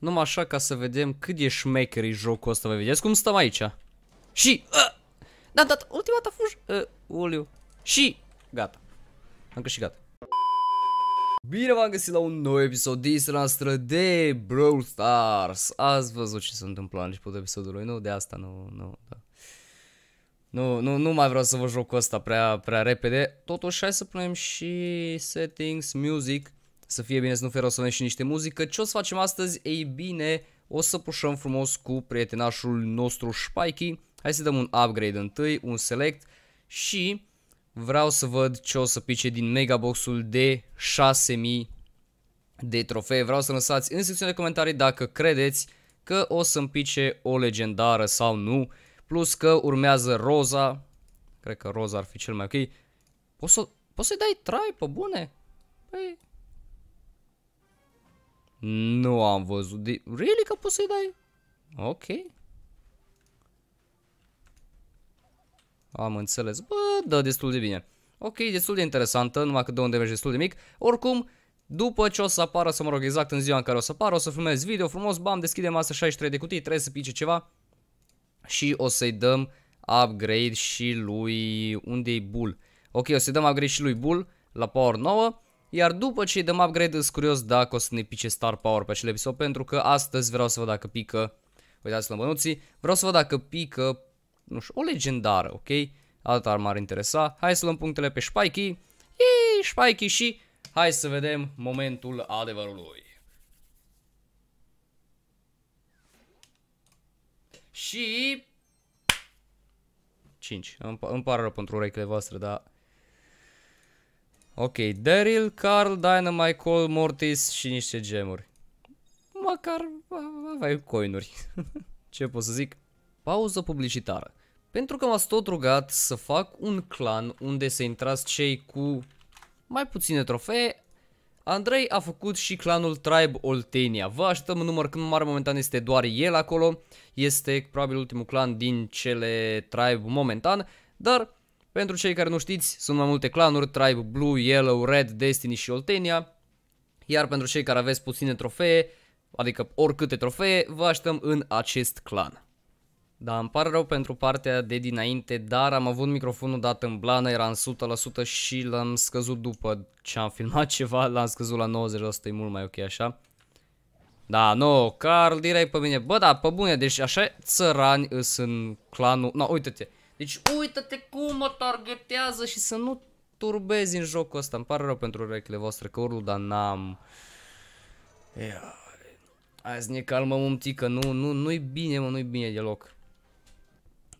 Numai așa ca să vedem cât e șmecher e jocul ăsta, vă vedeți cum stăm aici? Și... Ă, da, da, da, ultima dată fugi... uliu. Ă, și... Gata. Am câștigat. Bine v-am găsit la un nou episod din noastră de Brawl Stars. Ați văzut ce se întâmplă la începutul episodului, nu? De asta nu, nu, da. Nu, nu, nu mai vreau să vă joc ăsta prea, prea repede. Totuși hai să punem și settings, music să fie bine, să nu fie rău să și niște muzică. Ce o să facem astăzi? Ei bine, o să pușăm frumos cu prietenașul nostru Spikey. Hai să dăm un upgrade întâi, un select și vreau să văd ce o să pice din megaboxul de 6000 de trofee. Vreau să lăsați în secțiunea de comentarii dacă credeți că o să-mi pice o legendară sau nu. Plus că urmează Roza. Cred că Roza ar fi cel mai ok. Poți să, i să dai try pe bune? Păi, nu am văzut. De... Really că poți să-i dai? Ok. Am înțeles. Bă, dă destul de bine. Ok, destul de interesantă, numai că de unde merge destul de mic. Oricum, după ce o să apară, să mă rog, exact în ziua în care o să apară, o să filmez video frumos, bam, deschidem asta 63 de cutii, trebuie să pice ceva și o să-i dăm upgrade și lui... unde e Bull? Ok, o să-i dăm upgrade și lui Bull la Power 9 iar după ce dăm upgrade, îs curios dacă o să ne pice Star Power pe acel episod, pentru că astăzi vreau să văd dacă pică, uitați la mânuții, vreau să văd dacă pică, nu știu, o legendară, ok? ar m-ar interesa. Hai să luăm punctele pe Spikey. Iii, Spikey și hai să vedem momentul adevărului. Și 5. Îmi, îmi pare rău pentru urechile voastre, dar Ok, Daryl, Carl, Dynamite, Cole, Mortis și niște gemuri. Măcar aveai coinuri. Ce pot să zic? Pauză publicitară. Pentru că m-ați tot rugat să fac un clan unde să intrați cei cu mai puține trofee, Andrei a făcut și clanul Tribe Oltenia. Vă așteptăm în număr când mare momentan este doar el acolo. Este probabil ultimul clan din cele Tribe momentan, dar pentru cei care nu știți, sunt mai multe clanuri, Tribe, Blue, Yellow, Red, Destiny și Oltenia. Iar pentru cei care aveți puține trofee, adică oricâte trofee, vă așteptăm în acest clan. Da, îmi pare rău pentru partea de dinainte, dar am avut microfonul dat în blană, era în 100% și l-am scăzut după ce am filmat ceva, l-am scăzut la 90%, e mult mai ok așa. Da, no, Carl, direct pe mine. Bă, da, pe bune, deci așa țărani sunt clanul... Na, No, uite-te, deci uită-te cum mă targetează și să nu turbezi în jocul ăsta. Îmi pare rău pentru urechile voastre că urlu, dar n-am... Ia... Azi ne calmă un pic, că nu, nu, nu-i bine, mă, nu-i bine deloc.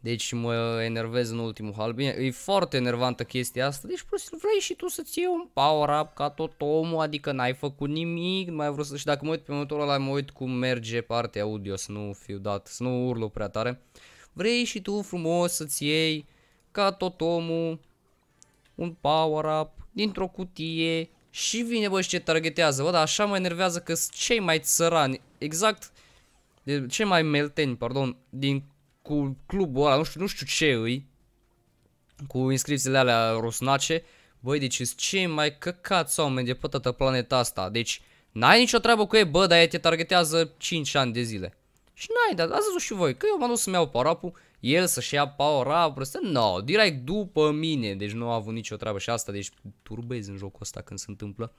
Deci mă enervez în ultimul hal. Bine, e foarte enervantă chestia asta. Deci pur și vrei și tu să-ți iei un power-up ca tot omul, adică n-ai făcut nimic, nu mai vrut să... Și dacă mă uit pe momentul ăla, mă uit cum merge partea audio, să nu fiu dat, să nu urlu prea tare. Vrei și tu frumos să-ți iei, ca tot omul, un power-up dintr-o cutie și vine bă și ce targetează. Bă, dar așa mă enervează că sunt cei mai țărani, exact, de cei mai melteni, pardon, din cu clubul ăla, nu știu, nu știu ce îi, cu inscripțiile alea rusnace, băi, deci sunt cei mai căcați oameni de pe toată planeta asta, deci n-ai nicio treabă cu ei, bă, dar ei te targetează 5 ani de zile. Și n-ai dat, ați văzut și voi, că eu m-am dus să-mi iau power el să-și ia power up no, direct după mine, deci nu a avut nicio treabă și asta, deci turbez în jocul ăsta când se întâmplă.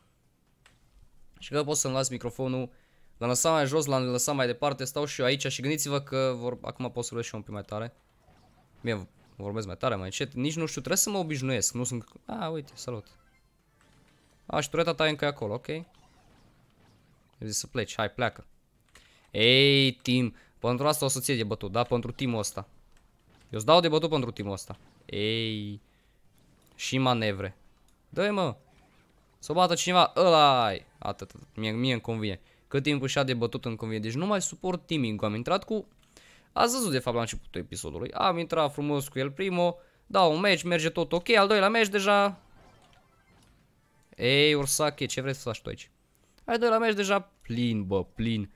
Și că pot să-mi las microfonul, l-am lăsat mai jos, l-am lăsat mai departe, stau și eu aici și gândiți-vă că vor... acum pot să și eu un pic mai tare. Bine, vorbesc mai tare, mai încet, nici nu știu, trebuie să mă obișnuiesc, nu sunt... A, uite, salut. A, și tureta ta e încă acolo, ok. Zis să pleci, hai, pleacă. Ei, Tim, pentru asta o să ție de bătut, da? Pentru timul ăsta. Eu îți dau de bătut pentru timul ăsta. Ei, și manevre. Dă-i, mă. Să bată cineva, ăla -i. Atât, mie, mie îmi convine. Cât timp își a de bătut îmi convine. Deci nu mai suport timing Am intrat cu... Ați văzut de fapt la începutul episodului. Am intrat frumos cu el primul. Da, un meci, merge tot ok. Al doilea meci deja... Ei, Ursache, ce vrei să faci tu aici? Al doilea meci deja plin, bă, plin.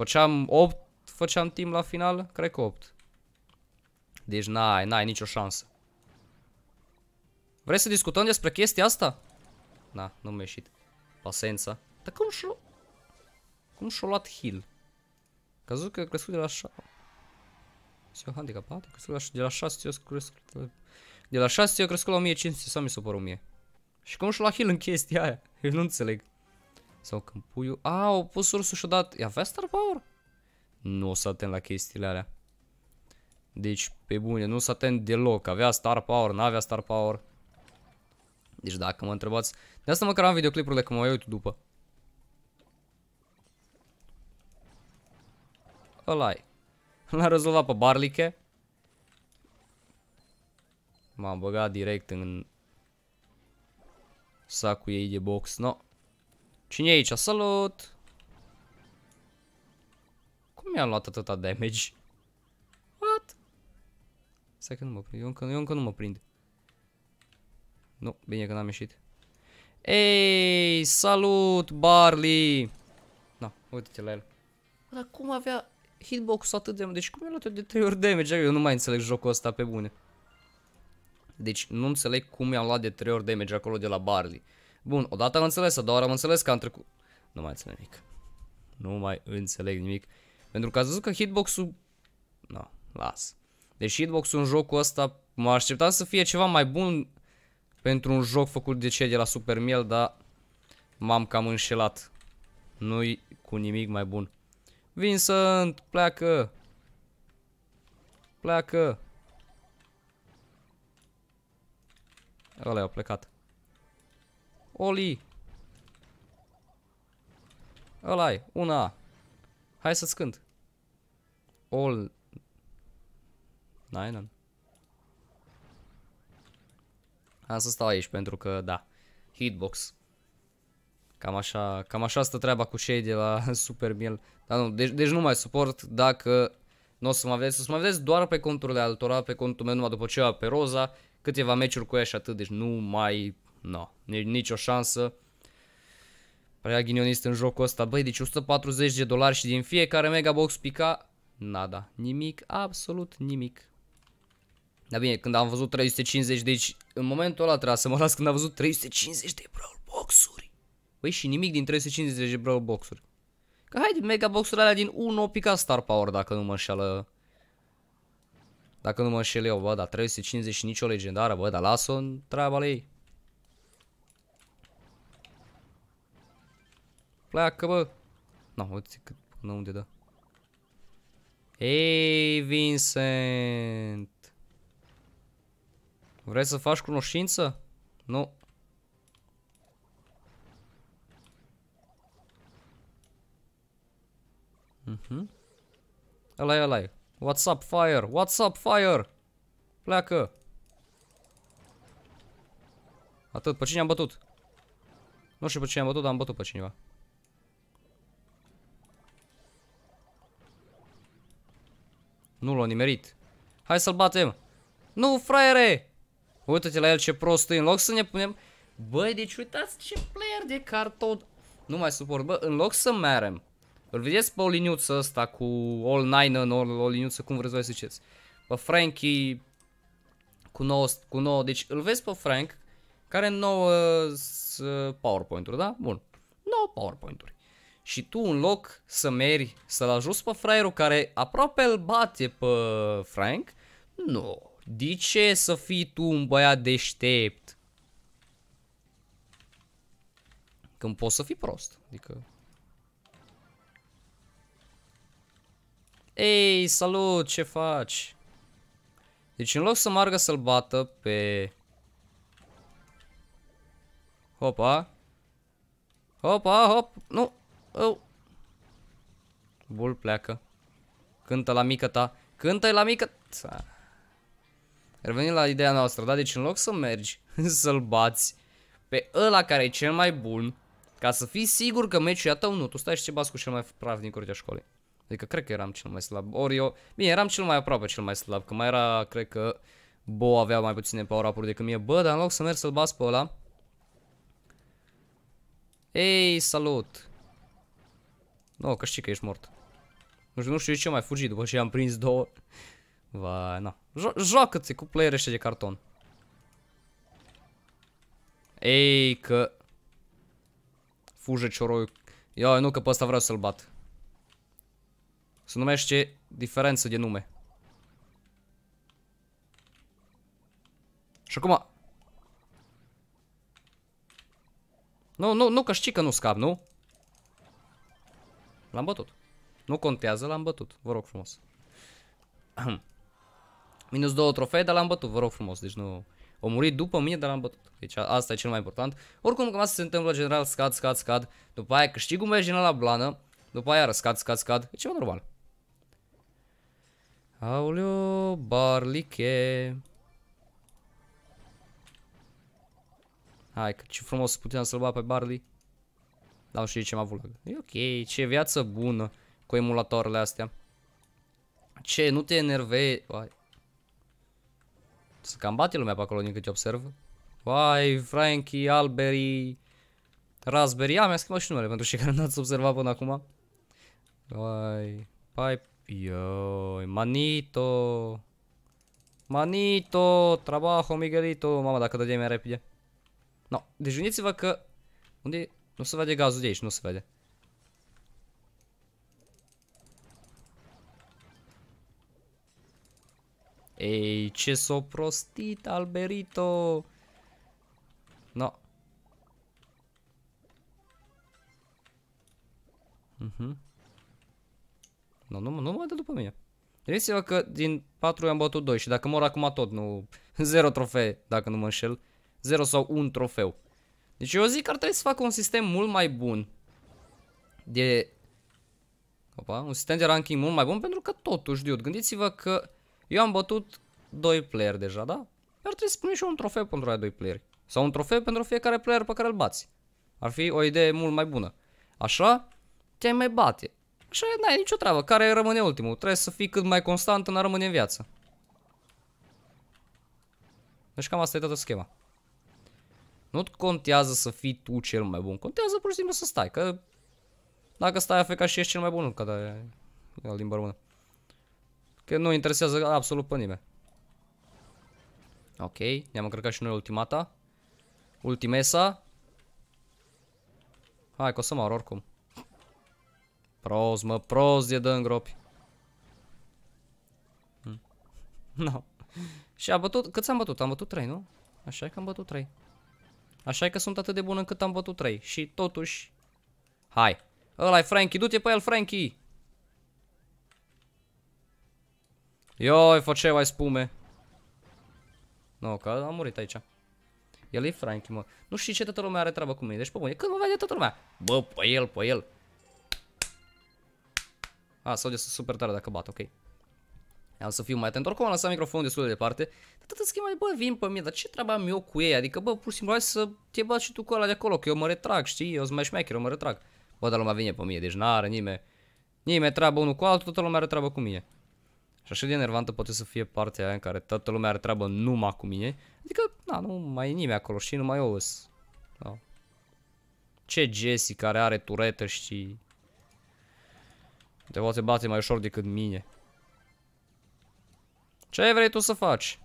Făceam 8, făceam timp la final? Cred că 8. Deci n-ai, n-ai nicio șansă. Vrei să discutăm despre chestia asta? Na, nu mi-a ieșit. Pasența. Dar cum și-o... Cum și-o luat heal? Că zic că crescut de la 6... Sunt handicapat? Crescut de la 6, eu crescut... De la 6 eu crescut la 1500 s-a mi s-o pără 1000. Și cum și-o luat heal în chestia aia? Eu nu înțeleg. Sau când puiul... A, au pus ursul și-o dat... E avea star power? Nu o să atent la chestiile alea. Deci, pe bune, nu s-a atent deloc. Avea star power, n-avea star power. Deci dacă mă întrebați... De asta măcar am videoclipurile, că mă uit după. ăla L-a rezolvat pe Barliche. M-am băgat direct în sacul ei de box, no. Cine e aici? Salut! Cum mi a luat atâta damage? What? Stai că nu mă prind. Eu încă, eu încă nu mă prind. Nu, bine că n-am ieșit. Ei, salut, Barley! Na, uite-te la el. Dar cum avea hitbox-ul atât de... Deci cum mi-a luat eu de 3 ori damage? Eu nu mai înțeleg jocul ăsta pe bune. Deci nu înțeleg cum mi-am luat de 3 ori damage acolo de la Barley. Bun, odată am înțeles, a doua oară am înțeles că am trecut... Nu mai înțeleg nimic. Nu mai înțeleg nimic. Pentru că ați văzut că hitbox-ul... Nu, no, las. Deci hitbox-ul în jocul ăsta mă așteptam să fie ceva mai bun pentru un joc făcut de cei de la Super Miel, dar m-am cam înșelat. Nu-i cu nimic mai bun. Vincent, pleacă! Pleacă! Ăla a plecat. Oli! ăla -i. una. Hai să-ți cânt. All... Nainan Am să stau aici pentru că, da, hitbox. Cam așa, cam așa stă treaba cu cei de la Super Miel. Dar nu, deci, deci nu mai suport dacă nu o să mă vedeți. O să mă vedeți doar pe conturile altora, pe contul meu numai după ce pe Roza, câteva meciuri cu ea și atât, deci nu mai No, nicio șansă. Prea ghinionist în jocul ăsta. Băi, deci 140 de dolari și din fiecare mega box pica... Nada. Nimic, absolut nimic. Dar bine, când am văzut 350, deci în momentul ăla trebuia să mă las când am văzut 350 de brawl boxuri. Băi, și nimic din 350 de brawl boxuri. Că haide, boxurile alea din 1 pica Star Power dacă nu mă înșală. Dacă nu mă înșel eu, bă, dar 350 și nicio legendară, bă, dar las-o în treaba ei. Pleacă, bă! Nu, no, uite cât până unde da. Ei, Vincent! Vrei să faci cunoștință? Nu. Mhm. Ăla e, ăla e. What's up, fire? What's up, fire? Pleacă! Atât, pe cine am bătut? Nu știu pe cine am bătut, dar am bătut pe cineva. Nu l-a nimerit. Hai să-l batem. Nu, fraiere! Uită-te la el ce prost e. În loc să ne punem... Băi, deci uitați ce player de carton. Nu mai suport. Bă, în loc să merem. Îl vedeți pe o liniuță asta cu all nine în o liniuță, cum vreți voi să ziceți. Pe Frankie cu 9, cu 9. Deci îl vezi pe Frank care 9 uh, PowerPoint-uri, da? Bun. 9 PowerPoint-uri. Și tu în loc să meri să-l ajuți pe fraierul care aproape îl bate pe Frank, nu, de ce să fii tu un băiat deștept? Când poți să fii prost, adică... Ei, salut, ce faci? Deci în loc să margă să-l bată pe... Hopa. Hopa, hop, nu, Oh. Bul pleacă. Cântă la mică ta. cântă la mică ta. Revenim la ideea noastră, da? Deci în loc să mergi, să-l bați pe ăla care e cel mai bun, ca să fii sigur că meciul e tău, nu, tu stai și ce bați cu cel mai din curtea școlii. Adică cred că eram cel mai slab. Ori eu... Bine, eram cel mai aproape cel mai slab, că mai era, cred că... Bo avea mai puține power up decât mie. Bă, dar în loc să merg să-l bați pe ăla... Ei, salut! Nu, că știi că ești mort. Nu știu, nu știu de ce mai fugi după ce am prins două. Va, na. Jo Joacă-ți cu player de carton. Ei, că... Fuge cioroi. Ia, nu, că pe ăsta vreau să-l bat. Se numește diferență de nume. Și acum... Nu, nu, nu, că știi că nu scap, nu? L-am bătut. Nu contează, l-am bătut. Vă rog frumos. Minus două trofee, dar l-am bătut. Vă rog frumos. Deci nu... O murit după mine, dar l-am bătut. Deci asta e cel mai important. Oricum, cum asta se întâmplă general. Scad, scad, scad. După aia câștig un meci general la blană. După aia scad, scad, scad. E ceva normal. Aoleo, barliche. Hai, că ce frumos puteam să-l bat pe Barley. Dau și ce m-a avut E ok, ce viață bună cu emulatoarele astea. Ce, nu te enervei? Vai. Să cam bate lumea pe acolo din câte observ. Vai, Frankie, Alberi, Raspberry. A, mi-a schimbat și numele pentru cei care n-ați observat până acum. Vai, Pipe, yo, Manito. Manito, trabajo, Miguelito. mama dacă dădeai mai repede. No, deci gândiți-vă că... Unde e? Nu se vede gazul de aici, nu se vede. Ei, ce s-o prostit, Alberito! No. Mhm. Uh -huh. No, nu, nu mă dă după mine. Trebuie să că din 4 am bătut 2 și dacă mor acum tot, nu... 0 trofee, dacă nu mă înșel. 0 sau 1 trofeu. Deci eu zic că ar trebui să facă un sistem mult mai bun de... Opa, un sistem de ranking mult mai bun pentru că totuși, dude, gândiți-vă că eu am bătut 2 player deja, da? Ar trebui să pun și un trofeu pentru aia 2 playeri. Sau un trofeu pentru fiecare player pe care îl bați. Ar fi o idee mult mai bună. Așa, te mai bate. Așa n-ai nicio treabă. Care rămâne ultimul? Trebuie să fii cât mai constant în a rămâne în viață. Deci cam asta e toată schema. Nu contează să fii tu cel mai bun, contează pur și simplu să stai, că dacă stai afeca și ești cel mai bun, că da, e limba română. Că nu interesează absolut pe nimeni. Ok, ne-am încărcat și noi ultimata. Ultimesa. Hai că o să mă oricum. Prost, mă, prost de dă în gropi. Hmm. No. și a bătut, cât am bătut? Am bătut 3, nu? Așa e că am bătut 3. Așa că sunt atât de bun încât am bătut 3. Și totuși... Hai. ăla e Frankie. Du-te pe el, Frankie. Ioi, făceau ai spume. Nu, no, că am murit aici. El e Frankie, mă. Nu știi ce toată lumea are treabă cu mine. Deci, pe bune, când mă vede toată lumea. Bă, pe el, pe el. A, s-au super tare dacă bat, ok. Am să fiu mai atent. Oricum am lăsat microfonul destul de departe. Dar tata zic mai, bă, vin pe mine, dar ce treaba am eu cu ei? Adică, bă, pur și simplu hai să te bați și tu cu ăla de acolo, că eu mă retrag, știi? Eu sunt mai șmecher, eu mă retrag. Bă, dar lumea vine pe mine, deci n-are nimeni. Nimeni treabă unul cu altul, toată lumea are treabă cu mine. Și așa de enervantă poate să fie partea aia în care toată lumea are treabă numai cu mine. Adică, na, nu mai e nimeni acolo și nu eu îs. Da. Ce Jesse care are turetă și... Te poate bate mai ușor decât mine. Ce vrei tu să faci?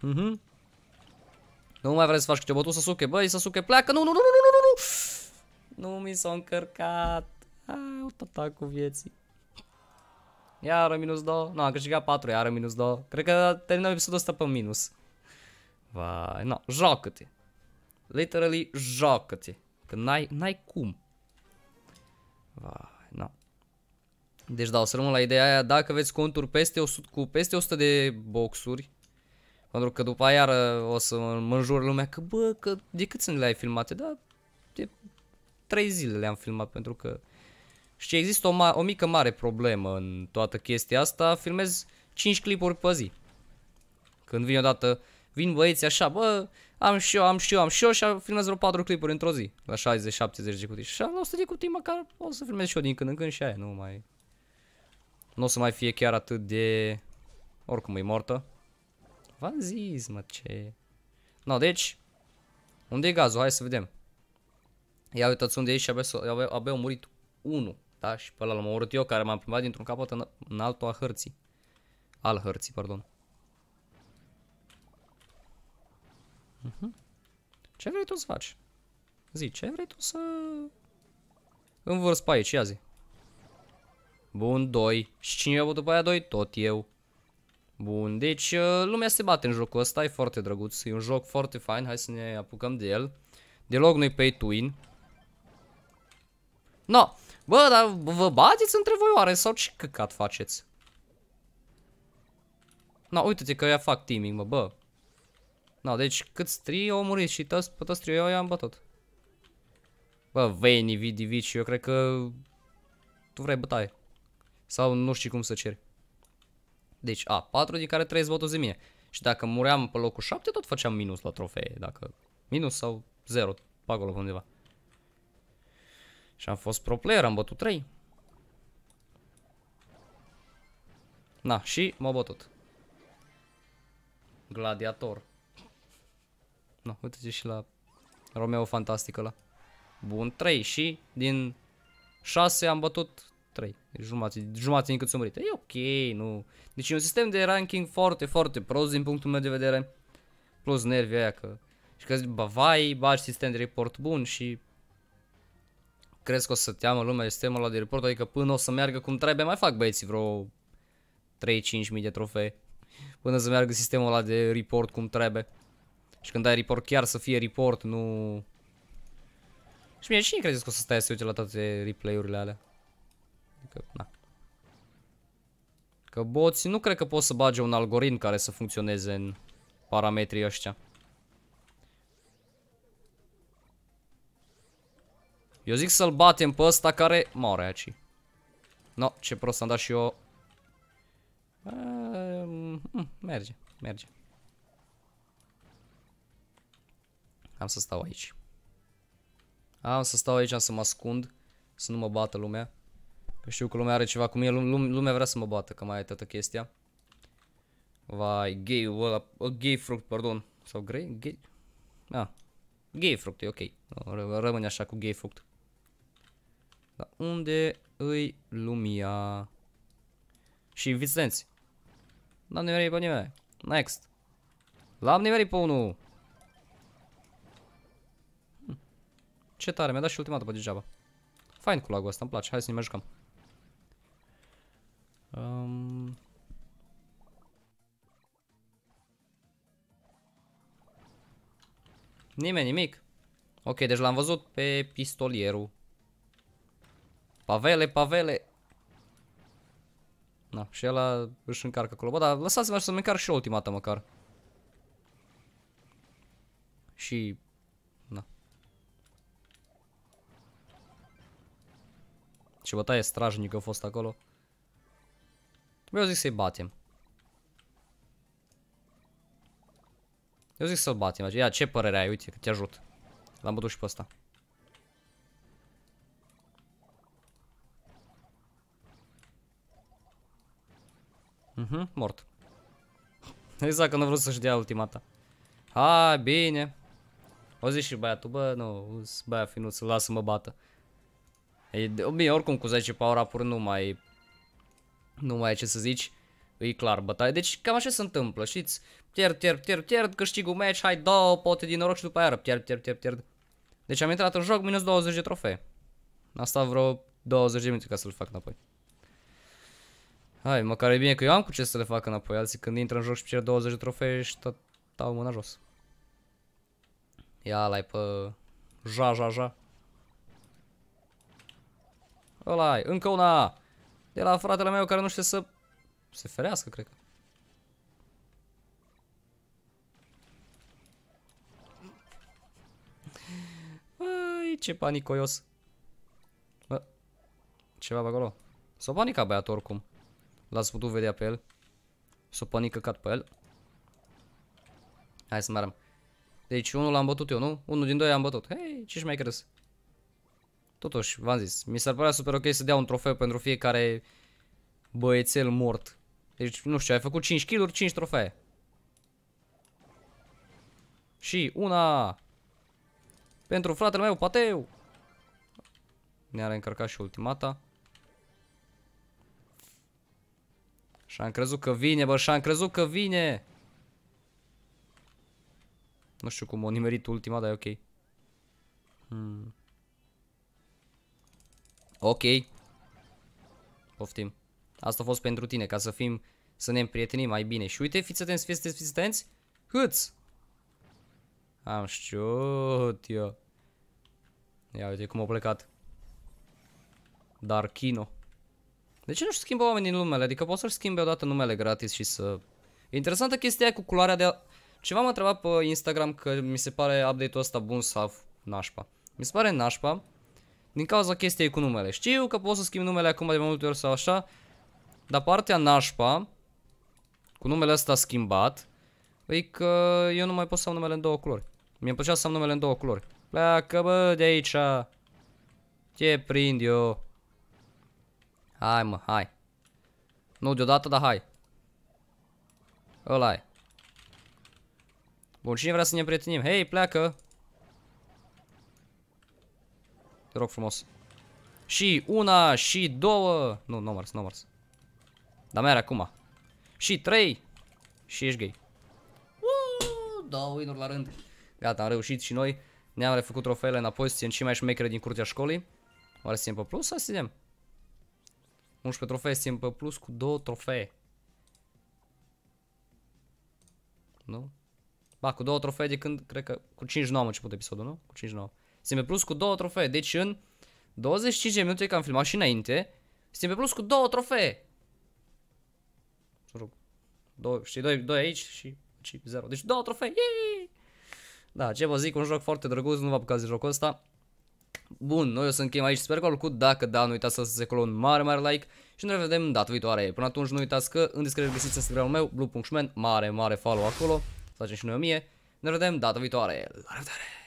Mhm. Mm -hmm. nu mai vrei să faci câte bătut să suche. Băi, să suche, pleacă. Nu, nu, nu, nu, nu, nu, nu. Nu Nu mi s-a încărcat. Au tot cu vieții. Iară minus 2. Nu, am câștigat 4, iară minus 2. Cred că terminăm episodul ăsta pe minus. Vai, nu, no, joacă-te. Literally, joacă-te. Că n-ai, n-ai cum. Vai. Deci da, o să rămân la ideea aia, dacă aveți conturi peste 100, cu peste 100 de boxuri, pentru că după aia o să mă înjur lumea că bă, că de cât sunt le-ai filmate? Da, de 3 zile le-am filmat pentru că... Și există o, ma- o mică mare problemă în toată chestia asta, filmez 5 clipuri pe zi. Când vine odată, vin băieți așa, bă, am și eu, am și eu, am și eu și filmez vreo 4 clipuri într-o zi, la 60-70 de cutii. Și la 100 de cutii măcar o să filmez și eu din când în când și aia, nu mai nu o să mai fie chiar atât de... Oricum e mortă. V-am zis, mă, ce... No, deci... Unde e gazul? Hai să vedem. Ia uitați unde e și abia, abia, abia a murit unul. Da? Și pe ăla l-am omorât eu, care m-am plimbat dintr-un capăt în, în altul a hărții. Al hărții, pardon. Uh mhm. -huh. Ce vrei tu să faci? Zi, ce vrei tu să... Învârți pe aici, ia zi. Bun, 2. Și cine a avut după aia 2? Tot eu. Bun, deci uh, lumea se bate în jocul ăsta, e foarte drăguț, e un joc foarte fain, hai să ne apucăm de el. Deloc nu-i pay to win. No, bă, dar vă bateți între voi oare sau ce căcat faceți? No, uite-te că eu fac teaming, mă, bă. No, deci câți tri au murit și tăs, pe toți tri eu i-am bătut. Bă, veni, vidi, vici, eu cred că tu vrei bătaie. Sau nu știi cum să ceri. Deci A4 din care 3 votul de mine. Și dacă muream pe locul 7, tot făceam minus la trofee. Dacă minus sau 0, pe acolo undeva. Și am fost pro player, am bătut 3. Na, și m-a bătut. Gladiator. Na, uite și la Romeo Fantastic ăla. Bun, 3 și din 6 am bătut 3. Deci jumate, jumate încât sunt E ok, nu. Deci e un sistem de ranking foarte, foarte prost din punctul meu de vedere. Plus nervii aia că... Și că zic, bă, vai, bagi sistem de report bun și... Crezi că o să teamă lumea sistemul ăla de report? Adică până o să meargă cum trebuie, mai fac băieții vreo 3-5 mii de trofee. Până să meargă sistemul ăla de report cum trebuie. Și când ai report chiar să fie report, nu... Și mie cine credeți că o să stai să uite la toate replay-urile alea? Că, na. Că boți, nu cred că poți să bage un algoritm care să funcționeze în parametrii ăștia. Eu zic să-l batem pe ăsta care moare aici. No, ce prost am dat și eu. A, ehm, hmm, merge, merge. Am să stau aici. Am să stau aici, am să mă ascund, să nu mă bată lumea. Că știu că lumea are ceva cu mine, lumea vrea să mă bată, că mai e toată chestia. Vai, gay ăla, ă, gay fruct, pardon. Sau grey? Gay? Ah, gay fruct, e ok. Rămâne așa cu gay fruct. Dar unde îi lumia? Și invizdenți. N-am nimerit pe nimeni. Next. L-am nimerit pe unul. Hm. Ce tare, mi-a dat și ultima după degeaba. Fain cu lagul ăsta, îmi place. Hai să ne mai jucăm. Nimeni nimic. Ok, deci l-am văzut pe pistolierul. Pavele, pavele. Na, și ăla își încarcă acolo. Bă, dar lăsați-mă să-mi încarc și ultimata măcar. Și... Na. Și bătaie strajnică a fost acolo. Vreau zic să-i batem. Eu zic să-l batem. Ia, ce părere ai? Uite, că te ajut. L-am bătut și pe ăsta. Mhm, mort. Exact, că nu vreau vrut să-și dea ultimata. A, bine. O zici și băiatul, bă, nu, băia finuț, lasă mă bată. E, bine, oricum cu 10 power up nu mai... Nu mai ai ce să zici. E clar bătaie. Deci cam așa se întâmplă, știți? pierd, pierd, pierd, pierd, câștig un match, hai două pote din noroc și după aia pierd, pierd, pierd, pierd. Deci am intrat în joc minus 20 de trofee. asta vreo 20 de minute ca să-l fac înapoi. Hai, măcar e bine că eu am cu ce să le fac înapoi. Alții când intră în joc și pierd 20 de trofee și tot dau mâna jos. Ia la pe... Ja, ja, ja. ăla încă una! De la fratele meu care nu știe să... Se ferească, cred că. Ei, ce panicoios. Bă, ceva pe acolo. S-o panica băiatul oricum. L-ați putut vedea pe el. S-o panică cat pe el. Hai să mergem. Deci unul l-am bătut eu, nu? Unul din doi am bătut. Hei, ce-și mai crezi? Totuși, v-am zis, mi s-ar părea super ok să dea un trofeu pentru fiecare băiețel mort. Deci, nu știu, ai făcut 5 kill 5 trofee. Și una pentru fratele meu, eu. Ne-a încărcat și ultimata. Și-am crezut că vine, bă, și-am crezut că vine! Nu știu cum o nimerit ultima, dar e ok. Hmm. Ok. Poftim. Asta a fost pentru tine, ca să fim, să ne împrietenim mai bine. Și uite, fiți atenți, fiți atenți, fiți atenți. Hâți! Am știut eu. Ia uite cum au plecat. Darkino. De ce nu-și schimbă oamenii numele? Adică pot să-și schimbe odată numele gratis și să... E interesantă chestia aia cu culoarea de... Ceva m-a întrebat pe Instagram că mi se pare update-ul ăsta bun sau nașpa. Mi se pare nașpa din cauza chestiei cu numele. Știu că pot să schimb numele acum de mai multe ori sau așa, dar partea nașpa cu numele ăsta schimbat Adică eu nu mai pot să am numele în două culori. Mi-e plăcea să am numele în două culori. Pleacă, bă, de aici. Te prind eu. Hai, mă, hai. Nu deodată, dar hai. ăla -i. Bun, cine vrea să ne prietenim? Hei, pleacă! Te rog frumos. Și una, și două. Nu, nu mărți, nu mărți. Dar mai era acum. Și trei. Și ești gay două win la rând. Gata, am reușit și noi. Ne-am refăcut trofeele înapoi, suntem și mai șmechere din curtea școlii. Oare suntem pe plus sau suntem? 11 trofee, suntem pe plus cu două trofee. Nu? Ba, cu două trofee de când, cred că, cu 5-9 am început episodul, nu? Cu 5-9. Suntem pe plus cu două trofee, deci în 25 de minute, că am filmat și înainte, suntem pe plus cu două trofee. Să rog. Două, știi, doi, doi aici și ci 0. Deci două trofei. Yay! Da, ce vă zic, un joc foarte drăguț, nu vă apucați de jocul ăsta. Bun, noi o să închem aici, sper că v-a plăcut, dacă da, nu uitați să se un mare, mare like și ne revedem data viitoare. Până atunci nu uitați că în descriere găsiți Instagramul meu, blue.shmen, mare, mare follow acolo, să facem și noi mie. Ne vedem data viitoare, la revedere!